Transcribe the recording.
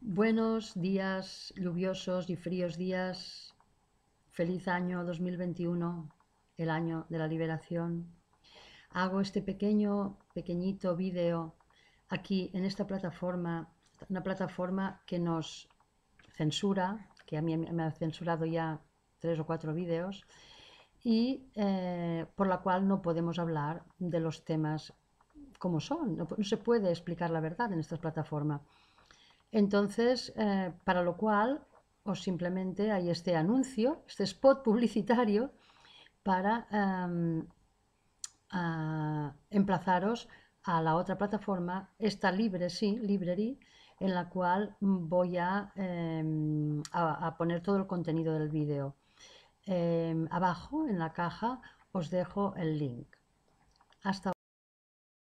Buenos días, lluviosos y fríos días. Feliz año 2021, el año de la liberación. Hago este pequeño, pequeñito vídeo aquí en esta plataforma, una plataforma que nos censura, que a mí me ha censurado ya tres o cuatro vídeos, y eh, por la cual no podemos hablar de los temas como son. No, no se puede explicar la verdad en esta plataforma. Entonces, eh, para lo cual, o simplemente hay este anuncio, este spot publicitario para em, emplazaros a la otra plataforma, esta libre, sí, Library, en la cual voy a, em, poner todo el contenido del vídeo. Em, abajo, en la caja, os dejo el link. Hasta